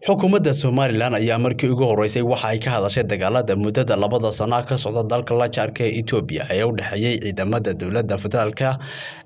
xukuumadda somalilan ayaa markii ugu horreysay waxa ay ka hadashay dagaalada muddada labada sana ka socda dalka lajaarka ee etoobiya ee u dhexeeyey ciidamada dowladda federaalka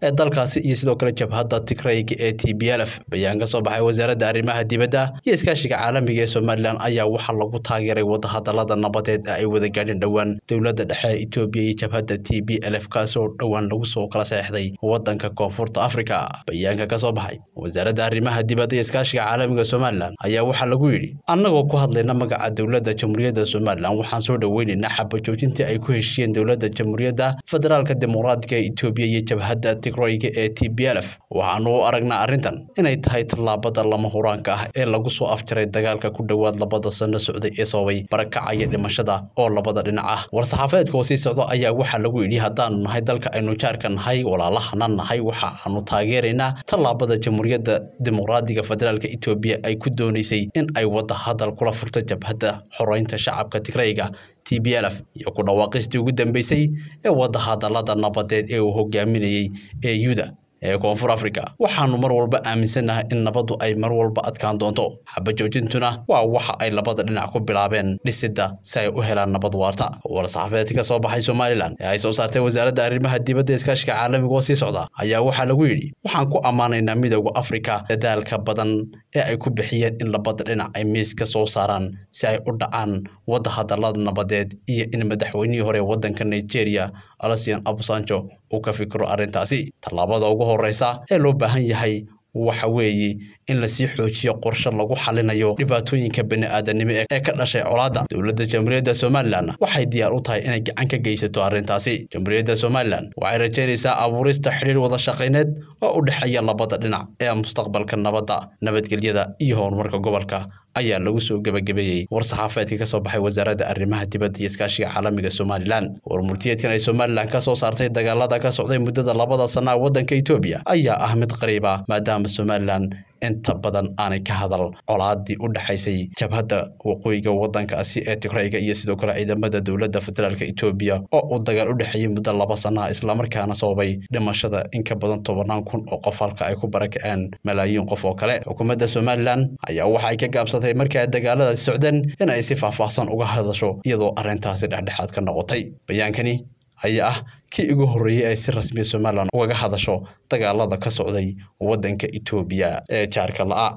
ee dalkaasi iyo sidoo kale jabhadda tigrayga ee t b lf bayaan ka soo baxay wasaaradda arrimaha dibadda iyo iskaashiga caalamiga ee somalilan ayaa waxaa lagu taageeray wadahadalada nabadeed ee ay wada gaadheen dhowaan dowladda dhexe ee etoobiya iyo jabhadda t b lf kaasoo dhowaan lagu soo kala seexday wadanka koonfurta afrika bayaanka ka soo baxay wasaaradda arrimaha dibadda iyo iskaashiga caalamiga somalilan ayaa waxaa lagu yidhi annagoo ku hadlayna magaca dowladda jamhuuriyadda somalilan waxaan soo dhoweynaynaa xabajoojintii ay ku heshiiyeen dowladda jamhuuriyadda federaalka dimuqraadiga ee etoobiya iyo jabhadda tigroyga ee t b lf waxaannu u aragnaa arrintan inay tahay tallaabada lama huraanka ah ee lagu soo afjaray dagaalka ku dhowaad labada sano socday ee sababay barakacaya dhimashada oo labada dhinac ah war saxaafadeedka oo sii socda ayaa waxaa lagu yidhi haddaanu nahay dalka aynu jaarka nahay walaalahana nahay waxa aanu taageeraynaa tallaabada jamhuuriyadda jumhuriyadda dimuqraadiga federaalk etoobiya ay ku doonaysay in ay wada hadal kula furto jabhadda xoraynta shacabka tigrayga t b lf iyo ku dhawaaqistii ugu dambeysay ee wadda hadallada nabadeed ee uu hogaaminayay eu-da ee koonfur africa waxaannu mar walba aaminsannahay in nabaddu ay mar walba adkaan doonto xabajoojintuna waa waxa ay labada dhinac ku bilaabeen dhisidda si ay u helaan nabad waarta war-saxaafeed ka soo baxay somalilan ee ay soo saartay wasaaradda arrimaha dibadda iskaashiga caalamiga oo sii socda ayaa waxaa lagu yidhi waxaan ku ammaanaynaa midowda afrika dadaalka badan ee ay ku bixiyeen in labada dhinac ay miis ka soo saaraan si ay u dhacaan wadda hadallada nabadeed iyo in madaxweynihii hore waddanka nigeria alasian abusanjo uu ka fikiro arrintaasi tallaabada ugu horeysa ee loo baahan yahay waxa weeye in lasii xoojiyo qorshe lagu xalinayo dhibaatooyinka bani'aadanimo ee ka dhashay colaadda dowladda jamhuuriyadda somalilan waxay diyaar u tahay inay gacan ka geysato arrintaasi jamhuuriyadda somalilan waxay rajaynaysaa abuurista xidhiir wada shaqayneed oo u dhexeeya labada dhinac ee mustaqbalka nabadda nabadgelyada iyo horumarka gobolka ayaa lagu soo gebagabeeyey war-saxaafaedka ka soo baxay wasaaradda arrimaha dibadda iyo iskaashiga caalamiga somalilan warmurtiyeedkan ay somalilan ka soo saartay dagaalada ka socday muddada labada sanna waddanka etoobiya ayaa ah mid qariiba maadaama somalilan inta badan aanay ka hadal colaadii u dhexaysay jabhadda waqooyiga waddanka si ee tigrayga iyo sidoo kale ciidamada dowladda federaalk etoobiya oo uu dagaal u dhexeeyey muddo laba sanaha islamarkaana sababay dhimashada in ka badan tobanaan kun oo qof halka ay ku barakaceen malaayiin qof oo kale xukuumadda somalilan ayaa waxa ay ka gaabsatay markaa dagaaladaasi socdeen in ay si faahfaahsan uga hadasho iyadoo arrintaasi dhexdhexaad ka noqotay bayaankani ayaa ah kii ugu horreeyey ay si rasmiya somalilan ugaga hadasho dagaalada ka socday waddanka etoobiya ee jaarka la'a